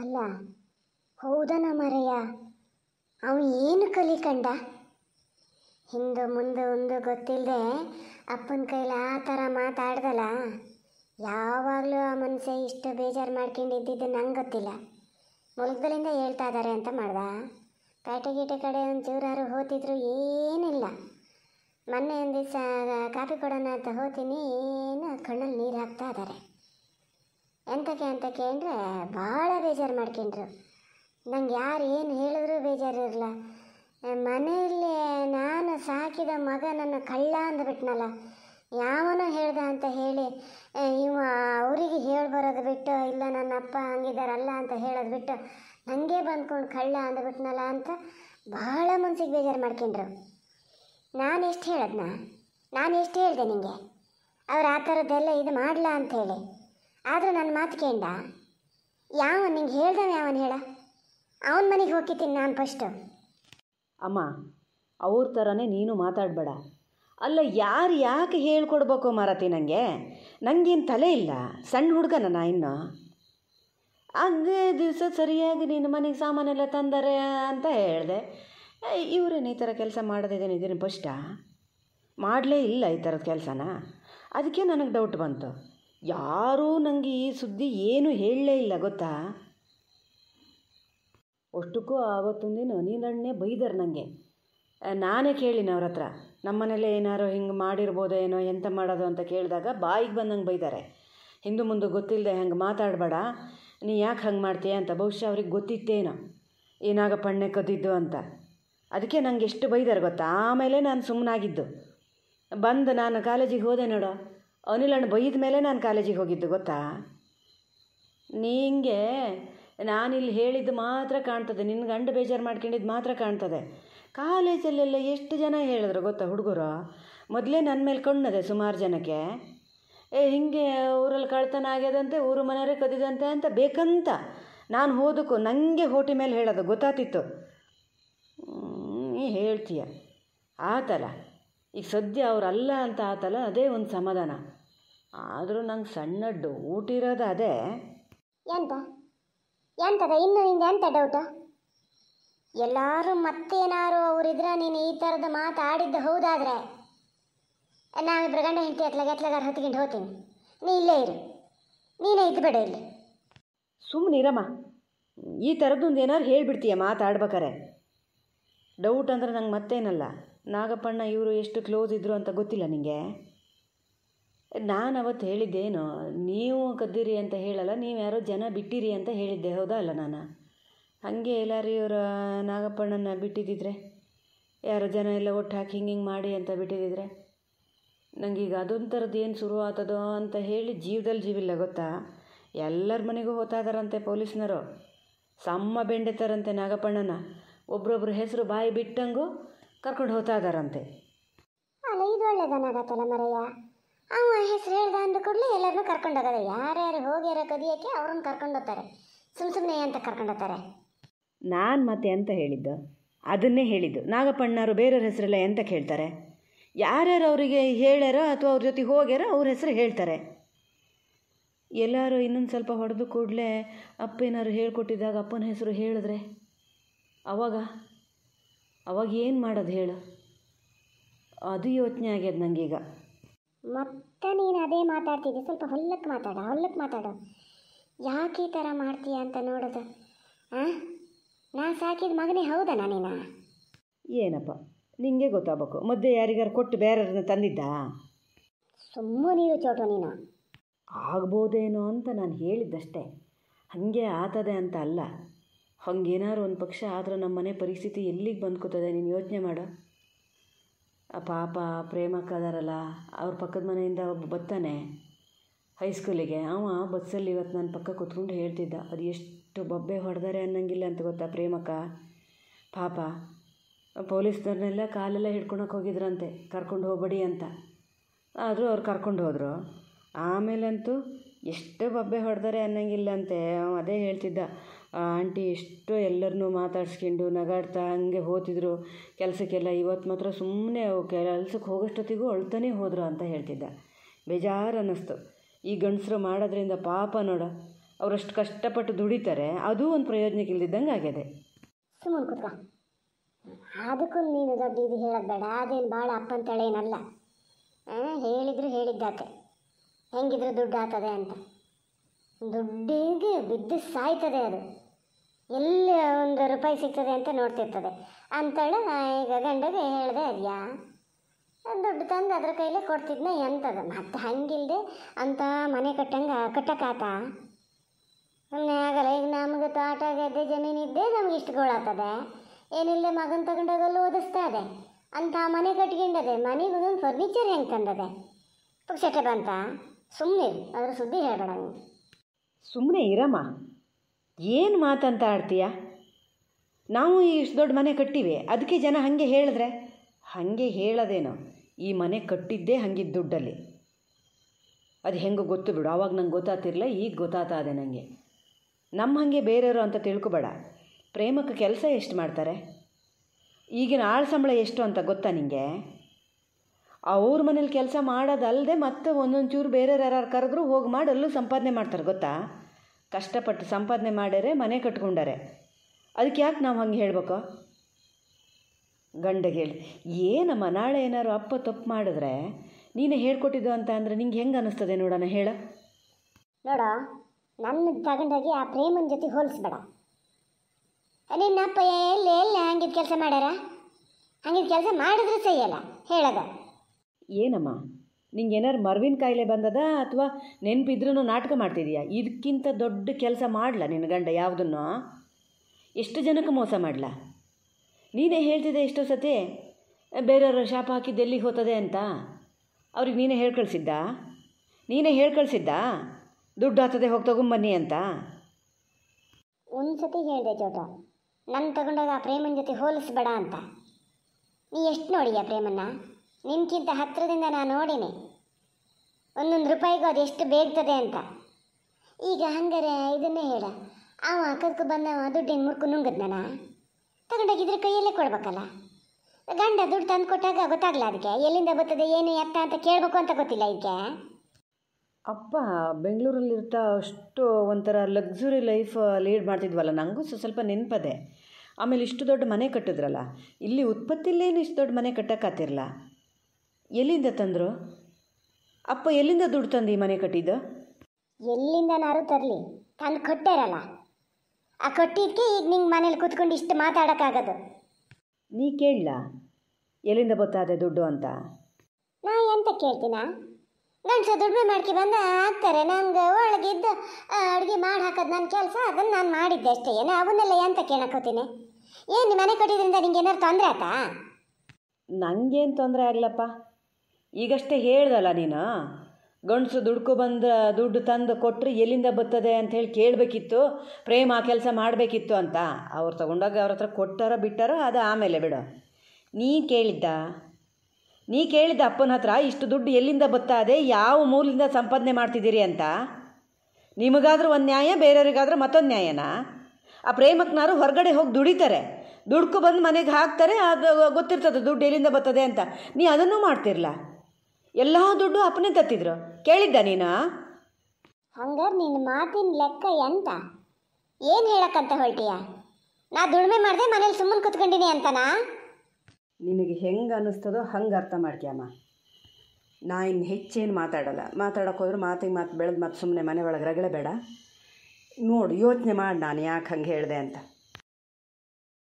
ಅಲ್ಲ ಹೌದನ ಮರೆಯ ಅವ ಏನು ಕಲಿಕಂಡ ಹಿಂದೆ ಮುಂದೆ ಒಂದು ಗೊತ್ತಿಲ್ಲದೆ ಅಪ್ಪನ ಕೈಲಿ ಆ ಥರ ಮಾತಾಡ್ದಲ್ಲ ಯಾವಾಗಲೂ ಆ ಮನುಷ್ಯ ಇಷ್ಟು ಬೇಜಾರು ಮಾಡ್ಕೊಂಡು ನಂಗೆ ಗೊತ್ತಿಲ್ಲ ಮುಲಗದಲ್ಲಿಂದ ಹೇಳ್ತಾ ಇದ್ದಾರೆ ಅಂತ ಮಾಡ್ದ ಪೇಟೆ ಗೀಟೆ ಕಡೆ ಒಂದು ಚೂರಾರು ಹೋತಿದ್ರು ಏನಿಲ್ಲ ಮೊನ್ನೆ ಒಂದು ದಿವಸ ಕಾಫಿ ಕೊಡೋಣ ಅಂತ ಹೋತೀನಿ ಏನು ಕಣ್ಣಲ್ಲಿ ನೀರು ಹಾಕ್ತಾ ಇದ್ದಾರೆ ಎಂತಕ್ಕೆ ಅಂತ ಅಂದರೆ ಭಾಳ ಬೇಜಾರು ಮಾಡ್ಕೊಂಡ್ರು ನಂಗೆ ಯಾರು ಏನು ಹೇಳಿದ್ರು ಇರಲ್ಲ ಮನೆಯಲ್ಲಿ ನಾನು ಸಾಕಿದ ಮಗ ನನ್ನ ಕಳ್ಳ ಅಂದ್ಬಿಟ್ನಲ್ಲ ಯಾವನೋ ಹೇಳ್ದ ಅಂತ ಹೇಳಿ ಇವ ಅವರಿಗೆ ಹೇಳಿ ಬರೋದು ಬಿಟ್ಟು ಇಲ್ಲ ನನ್ನ ಅಪ್ಪ ಹಂಗಿದಾರಲ್ಲ ಅಂತ ಹೇಳೋದು ಬಿಟ್ಟು ನನಗೆ ಬಂದ್ಕೊಂಡು ಕಳ್ಳ ಅಂದ್ಬಿಟ್ನಲ್ಲ ಅಂತ ಭಾಳ ಮನ್ಸಿಗೆ ಬೇಜಾರು ಮಾಡ್ಕೊಂಡ್ರು ನಾನು ಎಷ್ಟು ಹೇಳಿದ್ನಾ ನಾನು ಎಷ್ಟು ಹೇಳಿದೆ ನಿಮಗೆ ಅವ್ರು ಆ ಥರದ್ದೆಲ್ಲ ಇದು ಅಂತ ಹೇಳಿ ಆದರೆ ನನ್ನ ಮಾತು ಕೇಂದ ಯಾವ ನಿಂಗೆ ಹೇಳ್ದವ ಯಾವನ್ ಹೇಳ ಅವನ ಮನೆಗೆ ಹೋಗಿತ್ತೀನಿ ನಾನು ಫಸ್ಟು ಅಮ್ಮ ಅವ್ರ ಥರನೇ ನೀನು ಮಾತಾಡಬೇಡ ಅಲ್ಲ ಯಾರು ಯಾಕೆ ಹೇಳ್ಕೊಡ್ಬೇಕು ಮಾರತಿ ನನಗೆ ನನಗೇನು ತಲೆ ಇಲ್ಲ ಸಣ್ಣ ಹುಡುಗನ ನಾ ಇನ್ನು ಹಂಗೆ ದಿವಸ ಸರಿಯಾಗಿ ನಿನ್ನ ಮನೆಗೆ ಸಾಮಾನೆಲ್ಲ ತಂದರೆ ಅಂತ ಹೇಳಿದೆ ಇವರೇನು ಈ ಥರ ಕೆಲಸ ಮಾಡೋದಿದ್ದೇನೆ ಇದೀನಿ ಫಸ್ಟಾ ಮಾಡಲೇ ಇಲ್ಲ ಈ ಥರದ ಕೆಲಸನ ಅದಕ್ಕೆ ನನಗೆ ಡೌಟ್ ಬಂತು ಯಾರೂ ನನಗೆ ಈ ಸುದ್ದಿ ಏನು ಹೇಳಲೇ ಇಲ್ಲ ಗೊತ್ತಾ ಅಷ್ಟಕ್ಕೂ ಆವತ್ತೊಂದು ನೀನಣ್ಣೆ ಅನಿಲಣ್ಣೆ ನನಗೆ ನಾನೇ ಕೇಳಿನ ಅವ್ರ ಹತ್ರ ಮನೇಲೆ ಏನಾರು ಹಿಂಗೆ ಮಾಡಿರ್ಬೋದೋ ಏನೋ ಎಂತ ಮಾಡೋದು ಅಂತ ಕೇಳಿದಾಗ ಬಾಯಿಗೆ ಬಂದಂಗೆ ಬೈದಾರೆ ಹಿಂದೂ ಮುಂದೆ ಗೊತ್ತಿಲ್ಲದೆ ಹಂಗೆ ಮಾತಾಡಬೇಡ ನೀ ಯಾಕೆ ಹಂಗೆ ಮಾಡ್ತೀಯ ಅಂತ ಬಹುಶಃ ಅವ್ರಿಗೆ ಗೊತ್ತಿತ್ತೇನೋ ಏನಾಗ ಪಣ್ಣೆ ಕದ್ದಿದ್ದು ಅಂತ ಅದಕ್ಕೆ ನಂಗೆ ಎಷ್ಟು ಬೈದಾರೆ ಗೊತ್ತಾ ಆಮೇಲೆ ನಾನು ಸುಮ್ಮನಾಗಿದ್ದು ಬಂದು ನಾನು ಕಾಲೇಜಿಗೆ ಹೋದೆ ನೋಡೋ ಅನಿಲ್ ಅಣ್ಣ ಬೈದ ಮೇಲೆ ನಾನು ಕಾಲೇಜಿಗೆ ಹೋಗಿದ್ದು ಗೊತ್ತಾ ನಿಂಗೆ ನಾನಿಲ್ಲಿ ಹೇಳಿದ್ದು ಮಾತ್ರ ಕಾಣ್ತದೆ ನಿನ್ನ ಗಂಡು ಬೇಜಾರು ಮಾಡ್ಕೊಂಡಿದ್ದು ಮಾತ್ರ ಕಾಣ್ತದೆ ಕಾಲೇಜಲ್ಲೆಲ್ಲ ಎಷ್ಟು ಜನ ಹೇಳಿದ್ರು ಗೊತ್ತಾ ಹುಡುಗರು ಮೊದಲೇ ನನ್ನ ಮೇಲೆ ಕಣ್ಣದೆ ಸುಮಾರು ಜನಕ್ಕೆ ಏ ಹಿಂಗೆ ಊರಲ್ಲಿ ಕಳ್ತನ ಆಗ್ಯದಂತೆ ಊರು ಮನೆಯವರೇ ಕದಿದಂತೆ ಅಂತ ಬೇಕಂತ ನಾನು ಹೋದಕ್ಕೂ ನನಗೆ ಹೋಟಿ ಮೇಲೆ ಹೇಳೋದು ಗೊತ್ತಾತಿತ್ತು ನೀ ಹೇಳ್ತೀಯ ಆತಲ್ಲ ಈಗ ಸದ್ಯ ಅವರಲ್ಲ ಅಂತ ಆತಲ್ಲ ಅದೇ ಒಂದು ಸಮಾಧಾನ ಆದರೂ ನಂಗೆ ಸಣ್ಣ ಡೌಟ್ ಇರೋದು ಅದೇ ಎಂತ ಎಂತದ ಇನ್ನು ನಿಂಗೆ ಎಂತ ಡೌಟ್ ಎಲ್ಲರೂ ಮತ್ತೇನಾರು ಅವರಿದ್ರೆ ನೀನು ಈ ಥರದ ಮಾತಾಡಿದ್ದು ಹೌದಾದರೆ ಇಬ್ಬರು ಗಂಡ ಹೆಂಡತಿ ಎತ್ಲಾಗ ಎತ್ಲಾಗಾರ ಹತ್ಕೊಂಡು ಹೋಗ್ತೀನಿ ನೀ ಇಲ್ಲೇ ಇರು ನೀನೇ ಇದ್ಬೇಡ ಇಲ್ಲಿ ಸುಮ್ಮನೆ ಇರಮ್ಮ ಈ ಥರದ್ದೊಂದು ಏನಾದ್ರು ಹೇಳಿಬಿಡ್ತೀಯ ಮಾತಾಡ್ಬೇಕಾರೆ ಡೌಟ್ ಅಂದರೆ ನಂಗೆ ಮತ್ತೇನಲ್ಲ ನಾಗಪ್ಪಣ್ಣ ಇವರು ಎಷ್ಟು ಕ್ಲೋಸ್ ಇದ್ದರು ಅಂತ ಗೊತ್ತಿಲ್ಲ ನಿಮಗೆ ನಾನು ಅವತ್ತು ಹೇಳಿದ್ದೇನು ನೀವು ಕದ್ದಿರಿ ಅಂತ ಹೇಳಲ್ಲ ನೀವು ಯಾರೋ ಜನ ಬಿಟ್ಟಿರಿ ಅಂತ ಹೇಳಿದ್ದೆ ಹೌದಾ ಅಲ್ಲ ನಾನು ಹಾಗೆ ಎಲ್ಲಾರ ಇವರು ನಾಗಪ್ಪಣ್ಣನ ಬಿಟ್ಟಿದ್ದಿದ್ರೆ ಯಾರೋ ಜನ ಎಲ್ಲ ಒಟ್ಟು ಹಾಕಿ ಹಿಂಗೆ ಹಿಂಗೆ ಮಾಡಿ ಅಂತ ಬಿಟ್ಟಿದ್ದಿದ್ರೆ ನನಗೀಗ ಅದೊಂಥರದ್ದು ಏನು ಶುರು ಆತದೋ ಅಂತ ಹೇಳಿ ಜೀವದಲ್ಲಿ ಜೀವಿಲ್ಲ ಗೊತ್ತಾ ಎಲ್ಲರ ಮನೆಗೂ ಇದಾರಂತೆ ಪೊಲೀಸ್ನವರು ಸಮ್ಮ ಬೆಂಡೆತಾರಂತೆ ನಾಗಪ್ಪಣ್ಣನ ಒಬ್ರೊಬ್ರು ಹೆಸರು ಬಾಯಿ ಬಿಟ್ಟಂಗೂ ಕರ್ಕೊಂಡು ಹೋಗ್ತಾ ಇದ್ದಾರಂತೆ ಇದು ಮರಯ್ಯ ಅವ ಹೆಸರು ಹೇಳ್ದ ಅಂದ ಕೂಡಲೇ ಎಲ್ಲರನ್ನೂ ಕರ್ಕೊಂಡೋಗೋದು ಯಾರ್ಯಾರು ಹೋಗ್ಯಾರ ಕದಿಯೋಕ್ಕೆ ಅವ್ರನ್ನ ಕರ್ಕೊಂಡೋಗ್ತಾರೆ ಸುಮ್ಮ ಸುಮ್ಮನೆ ಅಂತ ಕರ್ಕೊಂಡೋಗ್ತಾರೆ ನಾನು ಮತ್ತೆ ಎಂತ ಹೇಳಿದ್ದು ಅದನ್ನೇ ಹೇಳಿದ್ದು ನಾಗಪ್ಪಣ್ಣವರು ಬೇರೆಯವ್ರ ಹೆಸರೆಲ್ಲ ಎಂತ ಕೇಳ್ತಾರೆ ಯಾರ್ಯಾರು ಅವರಿಗೆ ಹೇಳ್ಯಾರೋ ಅಥವಾ ಅವ್ರ ಜೊತೆ ಹೋಗ್ಯಾರೋ ಅವ್ರ ಹೆಸರು ಹೇಳ್ತಾರೆ ಎಲ್ಲರೂ ಇನ್ನೊಂದು ಸ್ವಲ್ಪ ಹೊಡೆದು ಕೂಡಲೇ ಏನಾದ್ರು ಹೇಳ್ಕೊಟ್ಟಿದ್ದಾಗ ಅಪ್ಪನ ಹೆಸರು ಹೇಳಿದ್ರೆ ಅವಾಗ ಅವಾಗ ಏನು ಮಾಡೋದು ಹೇಳು ಅದು ಯೋಚನೆ ಆಗ್ಯದ ನನಗೀಗ ಮತ್ತೆ ನೀನು ಅದೇ ಮಾತಾಡ್ತಿದ್ದೆ ಸ್ವಲ್ಪ ಹೊಲ್ಲಕ್ಕೆ ಮಾತಾಡ ಹೊಲ್ಲಕ್ಕೆ ಮಾತಾಡ ಯಾಕೆ ಈ ಥರ ಮಾಡ್ತೀಯ ಅಂತ ನೋಡೋದು ಹಾಂ ನಾ ಸಾಕಿದ ಮಗನೇ ಹೌದಾ ನೀನು ಏನಪ್ಪ ನಿಂಗೆ ಗೊತ್ತಾಗಬೇಕು ಮಧ್ಯೆ ಯಾರಿಗಾರು ಕೊಟ್ಟು ಬೇರೆಯವ್ರನ್ನ ತಂದಿದ್ದಾ ಸುಮ್ಮನೆ ನೀರು ಚೋಟು ನೀನು ಆಗ್ಬೋದೇನೋ ಅಂತ ನಾನು ಹೇಳಿದ್ದಷ್ಟೇ ಹಾಗೆ ಆತದೆ ಅಂತ ಅಲ್ಲ ಹಾಗೇನಾದ್ರು ಒಂದು ಪಕ್ಷ ಆದರೂ ನಮ್ಮ ಮನೆ ಪರಿಸ್ಥಿತಿ ಎಲ್ಲಿಗೆ ಬಂದ್ಕೋತದೆ ನೀನು ಯೋಚನೆ ಮಾಡು ಆ ಪಾಪ ಪ್ರೇಮಕ್ಕ ಅದಾರಲ್ಲ ಅವ್ರ ಪಕ್ಕದ ಮನೆಯಿಂದ ಒಬ್ಬ ಬರ್ತಾನೆ ಹೈಸ್ಕೂಲಿಗೆ ಅವ ಬಸ್ಸಲ್ಲಿ ಇವತ್ತು ನನ್ನ ಪಕ್ಕ ಕೂತ್ಕೊಂಡು ಹೇಳ್ತಿದ್ದ ಅದು ಎಷ್ಟು ಬೊಬ್ಬೆ ಹೊಡೆದಾರೆ ಅನ್ನಂಗಿಲ್ಲ ಅಂತ ಗೊತ್ತಾ ಪ್ರೇಮಕ್ಕ ಪಾಪ ಪೊಲೀಸ್ನವ್ರನ್ನೆಲ್ಲ ಕಾಲೆಲ್ಲ ಹಿಡ್ಕೊಳಕ್ಕೆ ಹೋಗಿದ್ರಂತೆ ಕರ್ಕೊಂಡು ಹೋಗಬೇಡಿ ಅಂತ ಆದರೂ ಅವ್ರು ಕರ್ಕೊಂಡು ಹೋದರು ಆಮೇಲಂತೂ ಎಷ್ಟು ಬೊಬ್ಬೆ ಹೊಡೆದಾರೆ ಅವ ಅದೇ ಹೇಳ್ತಿದ್ದ ಆಂಟಿ ಎಷ್ಟೋ ಎಲ್ಲರನ್ನೂ ಮಾತಾಡ್ಸ್ಕೊಂಡು ನಗಾಡ್ತಾ ಹಂಗೆ ಹೋತಿದ್ರು ಕೆಲಸಕ್ಕೆಲ್ಲ ಇವತ್ತು ಮಾತ್ರ ಸುಮ್ಮನೆ ಕೆಲಸಕ್ಕೆ ಹೋಗೋಷ್ಟೊತ್ತಿಗೂ ಅಳ್ತಾನೇ ಹೋದರು ಅಂತ ಹೇಳ್ತಿದ್ದ ಬೇಜಾರು ಅನ್ನಿಸ್ತು ಈ ಗಂಡಸರು ಮಾಡೋದ್ರಿಂದ ಪಾಪ ನೋಡು ಅವರಷ್ಟು ಕಷ್ಟಪಟ್ಟು ದುಡಿತಾರೆ ಅದೂ ಒಂದು ಪ್ರಯೋಜನಕ್ಕೆ ಇಲ್ದಿದ್ದಂಗೆ ಆಗಿದೆ ಅದಕ್ಕೂ ನೀನು ದೊಡ್ಡ ಹೇಳಬೇಡ ಬೇಡ ಅದೇನು ಭಾಳ ಅಪ್ಪಂತೇಳಿ ಏನಲ್ಲ ಹೇಳಿದ್ರು ಹೇಳಿದ್ದಾತೆ ಹೆಂಗಿದ್ರು ದುಡ್ಡು ಆಗ್ತದೆ ಅಂತ ದುಡ್ಡಿಗೆ ಬಿದ್ದು ಸಾಯ್ತದೆ ಅದು ಎಲ್ಲಿ ಒಂದು ರೂಪಾಯಿ ಸಿಗ್ತದೆ ಅಂತ ನೋಡ್ತಿರ್ತದೆ ಅಂತೇಳಿ ನಾ ಈಗ ಗಂಡಗೆ ಹೇಳಿದೆ ಅದ್ಯಾ ದುಡ್ಡು ತಂದು ಅದ್ರ ಕೈಲೇ ಕೊಡ್ತಿದ್ನ ಎಂಥದ್ದು ಮತ್ತೆ ಹಂಗಿಲ್ಲದೆ ಅಂತ ಮನೆ ಕಟ್ಟಂಗೆ ಕಟ್ಟಕಾತ ಸುಮ್ಮನೆ ಆಗಲ್ಲ ಈಗ ನಮಗೆ ತೋಟ ಗದ್ದೆ ಜಮೀನಿದ್ದೆ ನಮ್ಗೆ ಇಷ್ಟು ಗೋಳಾಗ್ತದೆ ಏನಿಲ್ಲ ಮಗನ ತಗೊಂಡೋಗಲ್ಲಿ ಓದಿಸ್ತಾ ಇದೆ ಅಂತ ಮನೆ ಕಟ್ಕೊಂಡದೆ ಮನೆಗೆ ಒಂದೊಂದು ಫರ್ನಿಚರ್ ಹೆಂಗೆ ತಂದದೆ ಪುಕ್ಸಟ್ಟೆ ಬಂತ ಸುಮ್ಮನೆ ಅದ್ರ ಸುದ್ದಿ ಹೇಳಬೇಡ ಸುಮ್ಮನೆ ಇರಮ್ಮ ಏನು ಮಾತಂತ ಆಡ್ತೀಯ ನಾವು ಇಷ್ಟು ದೊಡ್ಡ ಮನೆ ಕಟ್ಟಿವೆ ಅದಕ್ಕೆ ಜನ ಹಾಗೆ ಹೇಳಿದ್ರೆ ಹಾಗೆ ಹೇಳೋದೇನೋ ಈ ಮನೆ ಕಟ್ಟಿದ್ದೇ ಹಂಗಿದ್ದ ದುಡ್ಡಲ್ಲಿ ಅದು ಹೆಂಗೆ ಗೊತ್ತು ಬಿಡು ಆವಾಗ ನಂಗೆ ಗೊತ್ತಾತಿರಲ್ಲ ಈಗ ಗೊತ್ತಾತಾದೆ ನನಗೆ ನಮ್ಮ ಹಾಗೆ ಬೇರೆಯವರು ಅಂತ ತಿಳ್ಕೊಬೇಡ ಪ್ರೇಮಕ್ಕೆ ಕೆಲಸ ಎಷ್ಟು ಮಾಡ್ತಾರೆ ಈಗಿನ ಆಳು ಸಂಬಳ ಎಷ್ಟು ಅಂತ ಗೊತ್ತಾ ನಿಮಗೆ ಅವ್ರ ಮನೇಲಿ ಕೆಲಸ ಮಾಡೋದಲ್ಲದೆ ಮತ್ತೆ ಒಂದೊಂದು ಚೂರು ಬೇರೆಯವ್ರು ಯಾರು ಕರೆದ್ರು ಹೋಗಿ ಮಾಡಲ್ಲೂ ಸಂಪಾದನೆ ಮಾಡ್ತಾರೆ ಗೊತ್ತಾ ಕಷ್ಟಪಟ್ಟು ಸಂಪಾದನೆ ಮಾಡ್ಯಾರೆ ಮನೆ ಕಟ್ಕೊಂಡಾರೆ ಅದಕ್ಕೆ ಯಾಕೆ ನಾವು ಹಂಗೆ ಹೇಳ್ಬೇಕು ಗಂಡ ಹೇಳಿ ಏನಮ್ಮ ನಾಳೆ ಏನಾರು ಅಪ್ಪ ತಪ್ಪು ಮಾಡಿದ್ರೆ ನೀನು ಹೇಳ್ಕೊಟ್ಟಿದ್ದು ಅಂತ ಅಂದರೆ ನಿಂಗೆ ಹೆಂಗೆ ಅನ್ನಿಸ್ತದೆ ನೋಡೋಣ ಹೇಳ ನೋಡ ನನ್ನ ತಗೊಂಡೋಗಿ ಆ ಪ್ರೇಮನ ಜೊತೆ ಹೋಲಿಸ್ಬೇಡ ನಿನ್ನಪ್ಪ ಎಲ್ಲಿ ಎಲ್ಲಿ ಹಂಗಿದ ಕೆಲಸ ಮಾಡ್ಯಾರ ಹಂಗಿದ ಕೆಲಸ ಮಾಡಿದ್ರೆ ಸೈಯಲ್ಲ ಹೇಳದ ಏನಮ್ಮ ನಿಂಗೆ ಏನಾರು ಮರ್ವಿನ ಕಾಯಿಲೆ ಬಂದದ ಅಥವಾ ನೆನಪಿದ್ರೂ ನಾಟಕ ಮಾಡ್ತಿದೀಯಾ ಇದಕ್ಕಿಂತ ದೊಡ್ಡ ಕೆಲಸ ಮಾಡಲ ನಿನ್ನ ಗಂಡ ಯಾವುದನ್ನು ಎಷ್ಟು ಜನಕ್ಕೆ ಮೋಸ ಮಾಡಲ ನೀನೇ ಹೇಳ್ತಿದ್ದೆ ಎಷ್ಟೋ ಸತಿ ಬೇರೆಯವ್ರ ಶಾಪ ಹಾಕಿದ್ದು ಎಲ್ಲಿಗೆ ಹೋಗ್ತದೆ ಅಂತ ಅವ್ರಿಗೆ ನೀನೇ ಹೇಳಿ ನೀನೇ ಹೇಳಿ ದುಡ್ಡು ಆಗ್ತದೆ ಹೋಗಿ ತಗೊಂಬನ್ನಿ ಅಂತ ಒಂದು ಸತಿ ಹೇಳಿದೆ ಚೋಟ ನಾನು ತಗೊಂಡಾಗ ಆ ಪ್ರೇಮನ ಜೊತೆ ಹೋಲಿಸ್ಬೇಡ ಅಂತ ನೀ ಎಷ್ಟು ನೋಡಿಯಾ ಪ್ರೇಮನ್ನ ನಿನ್ಗಿಂತ ಹತ್ತಿರದಿಂದ ನಾನು ನೋಡಿನಿ ಒಂದೊಂದು ರೂಪಾಯಿಗೂ ಅದು ಎಷ್ಟು ಬೇಗ್ತದೆ ಅಂತ ಈಗ ಹಂಗಾರೆ ಇದನ್ನೇ ಹೇಳ ಅವ ಕದ್ಕೊ ಬಂದವ ದುಡ್ಡಿನ ಮುರ್ಕು ನುಂಗದ್ನ ತಗೊಂಡೋಗಿದ್ರೆ ಕೈಯಲ್ಲೇ ಕೊಡ್ಬೇಕಲ್ಲ ಗಂಡ ದುಡ್ಡು ತಂದು ಕೊಟ್ಟಾಗ ಗೊತ್ತಾಗಲ್ಲ ಅದಕ್ಕೆ ಎಲ್ಲಿಂದ ಬರ್ತದೆ ಏನು ಎತ್ತ ಅಂತ ಕೇಳಬೇಕು ಅಂತ ಗೊತ್ತಿಲ್ಲ ಈಗ ಅಪ್ಪ ಬೆಂಗಳೂರಲ್ಲಿರ್ತಾ ಅಷ್ಟು ಒಂಥರ ಲಕ್ಸುರಿ ಲೈಫ್ ಲೀಡ್ ಮಾಡ್ತಿದ್ವಲ್ಲ ನನಗೂ ಸ್ವಲ್ಪ ನೆನಪದೆ ಆಮೇಲೆ ಇಷ್ಟು ದೊಡ್ಡ ಮನೆ ಕಟ್ಟಿದ್ರಲ್ಲ ಇಲ್ಲಿ ಉತ್ಪತ್ತಿಲ್ಲೇನು ಇಷ್ಟು ದೊಡ್ಡ ಮನೆ ಕಟ್ಟೋಕ್ಕಾತಿರಲ್ಲ ಎಲ್ಲಿಂದ ತಂದರು ಅಪ್ಪ ಎಲ್ಲಿಂದ ದುಡ್ಡು ತಂದು ಈ ಮನೆ ಕಟ್ಟಿದ್ದ ಎಲ್ಲಿಂದನಾರು ತರಲಿ ತಂದು ಕೊಟ್ಟಾರಲ್ಲ ಆ ಕೊಟ್ಟಿದ್ದಕ್ಕೆ ಈಗ ನಿಂಗೆ ಮನೇಲಿ ಕೂತ್ಕೊಂಡು ಇಷ್ಟು ಮಾತಾಡೋಕ್ಕಾಗದು ನೀ ಕೇಳಲ ಎಲ್ಲಿಂದ ಗೊತ್ತಾದೆ ದುಡ್ಡು ಅಂತ ನಾ ಎಂತ ಕೇಳ್ತೀನ ಗಂಡಸ ದುಡ್ಮೆ ಮಾಡಿ ಬಂದ ಆಗ್ತಾರೆ ನನ್ಗೆ ಒಳಗಿದ್ದು ಅಡುಗೆ ಮಾಡಿ ಹಾಕೋದು ನನ್ನ ಕೆಲಸ ಅದನ್ನು ನಾನು ಮಾಡಿದ್ದೆ ಅಷ್ಟೇ ಏನೋ ಅವನ್ನೆಲ್ಲ ಎಂತ ಕೇಳಕೋತೀನಿ ಏನು ಮನೆ ಕಟ್ಟಿದ್ರಿಂದ ನಿಂಗೆ ಏನಾದ್ರು ತೊಂದರೆ ಆಯ್ತಾ ನನಗೇನು ತೊಂದರೆ ಆಗ್ಲಪ್ಪ ಈಗಷ್ಟೇ ಹೇಳ್ದಲ್ಲ ನೀನು ಗಂಡಸು ದುಡ್ಕು ಬಂದು ದುಡ್ಡು ತಂದು ಕೊಟ್ಟರೆ ಎಲ್ಲಿಂದ ಅಂತ ಅಂಥೇಳಿ ಕೇಳಬೇಕಿತ್ತು ಪ್ರೇಮ ಆ ಕೆಲಸ ಮಾಡಬೇಕಿತ್ತು ಅಂತ ಅವ್ರು ತಗೊಂಡಾಗ ಅವ್ರ ಹತ್ರ ಕೊಟ್ಟಾರೋ ಬಿಟ್ಟಾರೋ ಅದು ಆಮೇಲೆ ಬಿಡು ನೀ ಕೇಳಿದ್ದ ನೀ ಕೇಳಿದ್ದ ಅಪ್ಪನ ಹತ್ರ ಇಷ್ಟು ದುಡ್ಡು ಎಲ್ಲಿಂದ ಬತ್ತಾದೆ ಯಾವ ಮೂಲದಿಂದ ಸಂಪಾದನೆ ಮಾಡ್ತಿದ್ದೀರಿ ಅಂತ ನಿಮಗಾದರೂ ಒಂದು ನ್ಯಾಯ ಬೇರೆಯವ್ರಿಗಾದ್ರೂ ಮತ್ತೊಂದು ನ್ಯಾಯನಾ ಆ ಪ್ರೇಮಕ್ನಾರು ಹೊರಗಡೆ ಹೋಗಿ ದುಡಿತಾರೆ ದುಡ್ಕು ಬಂದು ಮನೆಗೆ ಹಾಕ್ತಾರೆ ಅದು ಗೊತ್ತಿರ್ತದೆ ದುಡ್ಡು ಎಲ್ಲಿಂದ ಬರ್ತದೆ ಅಂತ ನೀ ಅದನ್ನು ಮಾಡ್ತಿರಲ್ಲ ಎಲ್ಲ ದುಡ್ಡು ಅಪ್ಪನೇ ತತ್ತಿದ್ರು ಕೇಳಿದ್ದ ನೀನು ಹಂಗಾರ ನಿನ್ನ ಮಾತಿನ ಲೆಕ್ಕ ಎಂತ ಏನು ಹೇಳಕ್ಕಂತ ಹೊರಟಿಯ ನಾ ದುಡಿಮೆ ಮಾಡಿದೆ ಮನೇಲಿ ಸುಮ್ಮನೆ ಕುತ್ಕೊಂಡಿನಿ ಅಂತನಾ ನಿನಗೆ ಹೆಂಗೆ ಅನ್ನಿಸ್ತದೋ ಹಂಗೆ ಅರ್ಥ ಮಾಡ್ಕ್ಯಮ್ಮ ನಾ ಇನ್ನು ಹೆಚ್ಚೇನು ಮಾತಾಡಲ್ಲ ಮಾತಾಡೋಕೆ ಹೋದ್ರೆ ಮಾತಿಗೆ ಮಾತು ಬೆಳೆದು ಮತ್ತು ಸುಮ್ಮನೆ ಮನೆ ಒಳಗೆ ರಗಳೆ ಬೇಡ ನೋಡು ಯೋಚನೆ ಮಾಡಿ ನಾನು ಯಾಕೆ ಹಂಗೆ ಹೇಳಿದೆ ಅಂತ